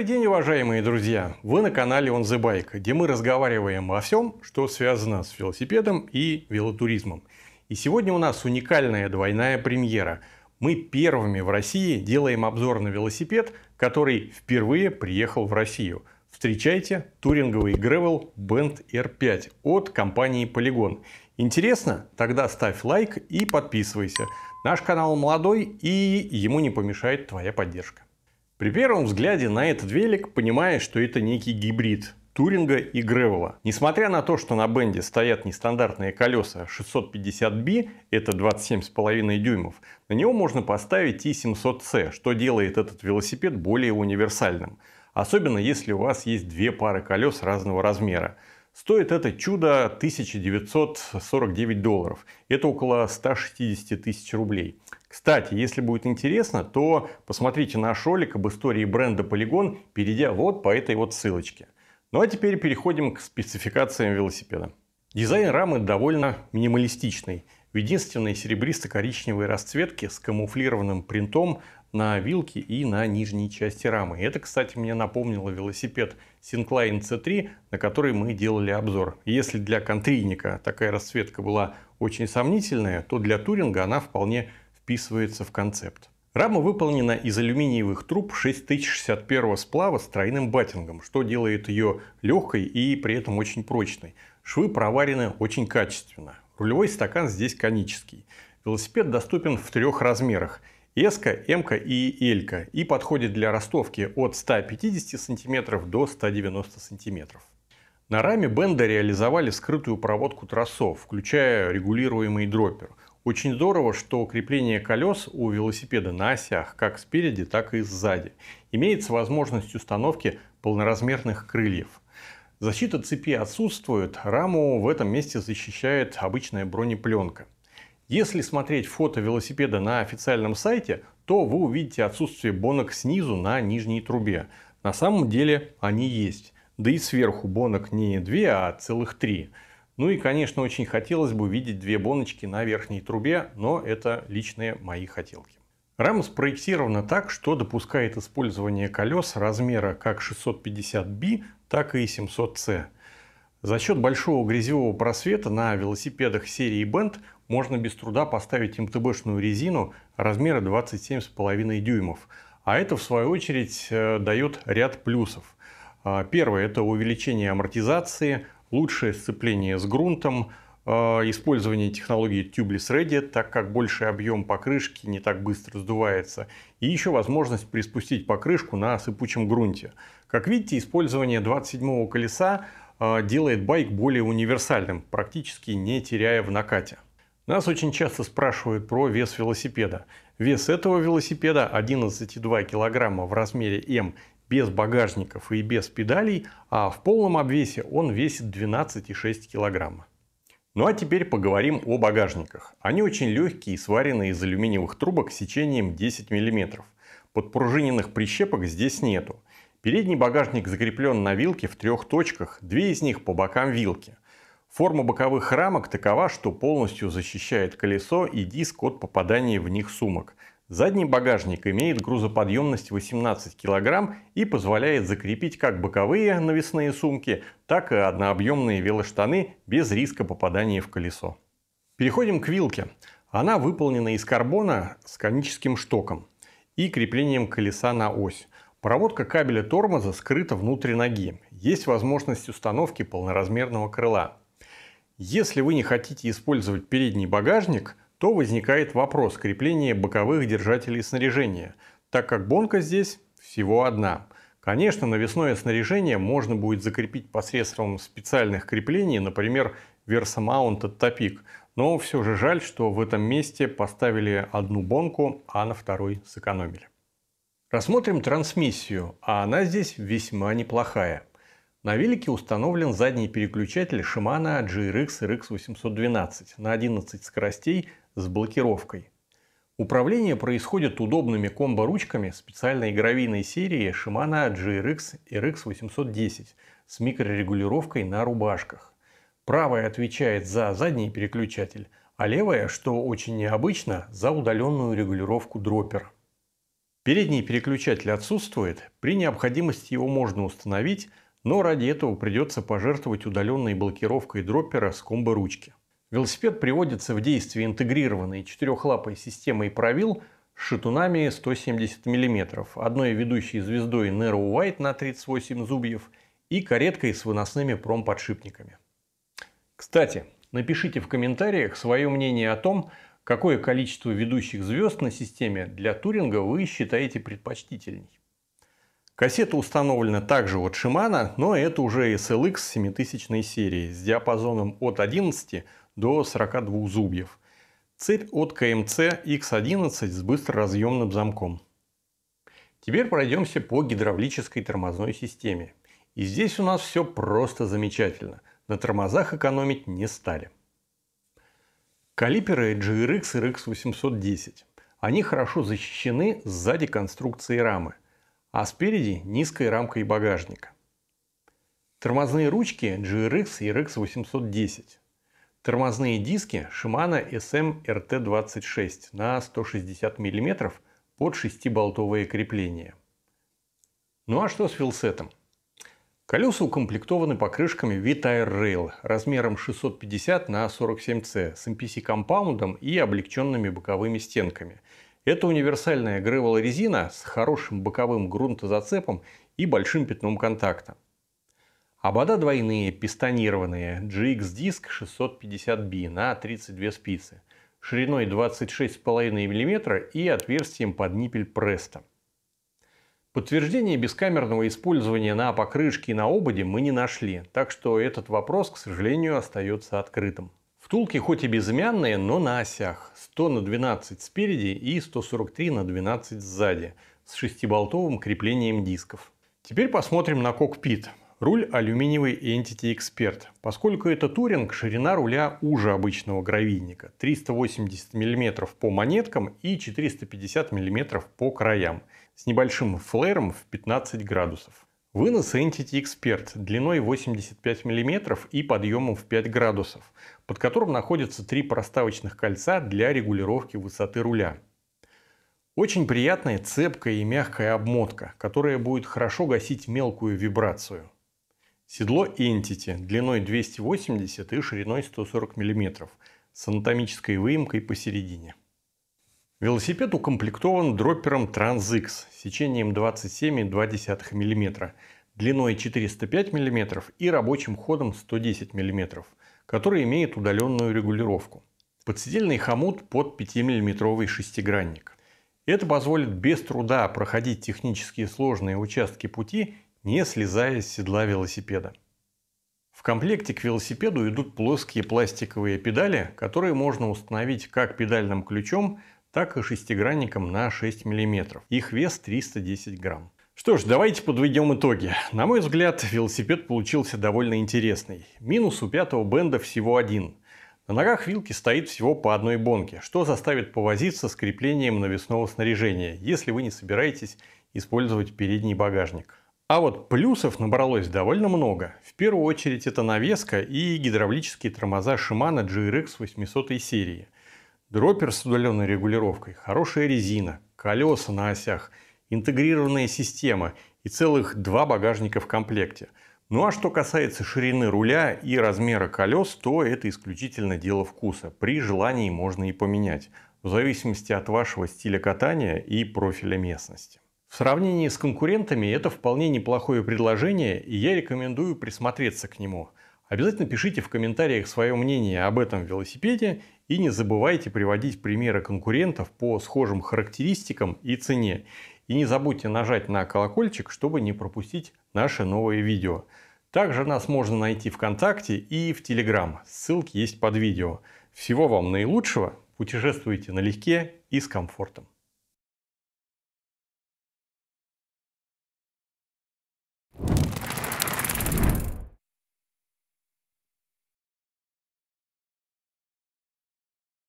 Добрый день, уважаемые друзья! Вы на канале On The Bike, где мы разговариваем о всем, что связано с велосипедом и велотуризмом. И сегодня у нас уникальная двойная премьера. Мы первыми в России делаем обзор на велосипед, который впервые приехал в Россию. Встречайте туринговый гревел Band R5 от компании Polygon. Интересно? Тогда ставь лайк и подписывайся. Наш канал молодой и ему не помешает твоя поддержка. При первом взгляде на этот велик понимаешь, что это некий гибрид Туринга и Гревела. Несмотря на то, что на бенде стоят нестандартные колеса 650B, это 27,5 дюймов, на него можно поставить и 700C, что делает этот велосипед более универсальным. Особенно если у вас есть две пары колес разного размера. Стоит это чудо 1949 долларов. Это около 160 тысяч рублей. Кстати, если будет интересно, то посмотрите наш ролик об истории бренда Polygon, перейдя вот по этой вот ссылочке. Ну а теперь переходим к спецификациям велосипеда. Дизайн рамы довольно минималистичный. В единственной серебристо-коричневой расцветке с камуфлированным принтом на вилке и на нижней части рамы. это, кстати, мне напомнило велосипед Syncline C3, на который мы делали обзор. Если для контрийника такая расцветка была очень сомнительная, то для туринга она вполне вписывается в концепт. Рама выполнена из алюминиевых труб 6061 сплава с тройным батингом, что делает ее легкой и при этом очень прочной. Швы проварены очень качественно. Рулевой стакан здесь конический. Велосипед доступен в трех размерах. S-ка, и l и подходит для ростовки от 150 см до 190 см. На раме Бенда реализовали скрытую проводку тросов, включая регулируемый дроппер. Очень здорово, что крепление колес у велосипеда на осях, как спереди, так и сзади. Имеется возможность установки полноразмерных крыльев. Защита цепи отсутствует, раму в этом месте защищает обычная бронепленка. Если смотреть фото велосипеда на официальном сайте, то вы увидите отсутствие бонок снизу на нижней трубе. На самом деле они есть. Да и сверху бонок не две, а целых три. Ну и, конечно, очень хотелось бы видеть две боночки на верхней трубе, но это личные мои хотелки. Рама спроектирована так, что допускает использование колес размера как 650B, так и 700C. За счет большого грязевого просвета на велосипедах серии Bend можно без труда поставить МТБшную резину размера 27,5 дюймов. А это, в свою очередь, э, дает ряд плюсов. А, первое – это увеличение амортизации – лучшее сцепление с грунтом, э, использование технологии Tubeless Ready, так как больший объем покрышки не так быстро сдувается, и еще возможность приспустить покрышку на сыпучем грунте. Как видите, использование 27-го колеса э, делает байк более универсальным, практически не теряя в накате. Нас очень часто спрашивают про вес велосипеда. Вес этого велосипеда 11,2 кг в размере М без багажников и без педалей, а в полном обвесе он весит 12,6 килограмма. Ну а теперь поговорим о багажниках. Они очень легкие и сварены из алюминиевых трубок сечением 10 мм. Подпружиненных прищепок здесь нету. Передний багажник закреплен на вилке в трех точках, две из них по бокам вилки. Форма боковых рамок такова, что полностью защищает колесо и диск от попадания в них сумок. Задний багажник имеет грузоподъемность 18 кг и позволяет закрепить как боковые навесные сумки, так и однообъемные велоштаны без риска попадания в колесо. Переходим к вилке. Она выполнена из карбона с коническим штоком и креплением колеса на ось. Проводка кабеля тормоза скрыта внутри ноги. Есть возможность установки полноразмерного крыла. Если вы не хотите использовать передний багажник, то возникает вопрос крепления боковых держателей снаряжения, так как бонка здесь всего одна. Конечно, навесное снаряжение можно будет закрепить посредством специальных креплений, например, от Topic, но все же жаль, что в этом месте поставили одну бонку, а на второй сэкономили. Рассмотрим трансмиссию, а она здесь весьма неплохая – на велике установлен задний переключатель Shimano GRX RX812 на 11 скоростей с блокировкой. Управление происходит удобными комбо-ручками специальной гравийной серии Shimano GRX RX810 с микрорегулировкой на рубашках. Правая отвечает за задний переключатель, а левая, что очень необычно, за удаленную регулировку дроппер. Передний переключатель отсутствует, при необходимости его можно установить, но ради этого придется пожертвовать удаленной блокировкой дроппера с комбо-ручки. Велосипед приводится в действие интегрированной четырехлапой системой правил с шатунами 170 мм, одной ведущей звездой Nero White на 38 зубьев и кареткой с выносными промподшипниками. Кстати, напишите в комментариях свое мнение о том, какое количество ведущих звезд на системе для Туринга вы считаете предпочтительней. Кассета установлена также от Shimano, но это уже SLX 7000 серии с диапазоном от 11 до 42 зубьев. Цепь от КМЦ X11 с быстроразъемным замком. Теперь пройдемся по гидравлической тормозной системе. И здесь у нас все просто замечательно. На тормозах экономить не стали. Калиперы GRX RX810. Они хорошо защищены сзади конструкции рамы – а спереди низкой рамкой багажника. Тормозные ручки GRX и RX810. Тормозные диски Shimano SM-RT26 на 160 мм под 6-болтовое крепление. Ну а что с филсетом? Колеса укомплектованы покрышками V-Tire Rail размером 650 на 47C с MPC-компаундом и облегченными боковыми стенками – это универсальная гревел-резина с хорошим боковым грунтозацепом и большим пятном контакта. Обода двойные, пистонированные, GX-диск 650B на 32 спицы, шириной 26,5 мм и отверстием под ниппель Преста. Подтверждения бескамерного использования на покрышке и на ободе мы не нашли, так что этот вопрос, к сожалению, остается открытым. Втулки хоть и безымянные, но на осях. 100 на 12 спереди и 143 на 12 сзади с шестиболтовым креплением дисков. Теперь посмотрим на кокпит. Руль алюминиевый Entity Expert. Поскольку это туринг, ширина руля уже обычного гравийника. 380 мм по монеткам и 450 мм по краям. С небольшим флером в 15 градусов. Вынос Entity Expert длиной 85 мм и подъемом в 5 градусов, под которым находятся три проставочных кольца для регулировки высоты руля. Очень приятная цепкая и мягкая обмотка, которая будет хорошо гасить мелкую вибрацию. Седло Entity длиной 280 и шириной 140 мм с анатомической выемкой посередине. Велосипед укомплектован дропером TransX с сечением 27,2 мм, длиной 405 мм и рабочим ходом 110 мм, который имеет удаленную регулировку. Подседельный хомут под 5-мм шестигранник. Это позволит без труда проходить технически сложные участки пути, не слезая с седла велосипеда. В комплекте к велосипеду идут плоские пластиковые педали, которые можно установить как педальным ключом, так и шестигранником на 6 мм. Их вес 310 грамм. Что ж, давайте подведем итоги. На мой взгляд, велосипед получился довольно интересный. Минус у пятого бенда всего один. На ногах вилки стоит всего по одной бонке, что заставит повозиться с креплением навесного снаряжения, если вы не собираетесь использовать передний багажник. А вот плюсов набралось довольно много. В первую очередь это навеска и гидравлические тормоза Shimano GRX 800 серии – Дроппер с удаленной регулировкой, хорошая резина, колеса на осях, интегрированная система и целых два багажника в комплекте. Ну а что касается ширины руля и размера колес, то это исключительно дело вкуса. При желании можно и поменять, в зависимости от вашего стиля катания и профиля местности. В сравнении с конкурентами это вполне неплохое предложение, и я рекомендую присмотреться к нему – Обязательно пишите в комментариях свое мнение об этом велосипеде и не забывайте приводить примеры конкурентов по схожим характеристикам и цене. И не забудьте нажать на колокольчик, чтобы не пропустить наши новые видео. Также нас можно найти ВКонтакте и в Телеграм. Ссылки есть под видео. Всего вам наилучшего. Путешествуйте налегке и с комфортом.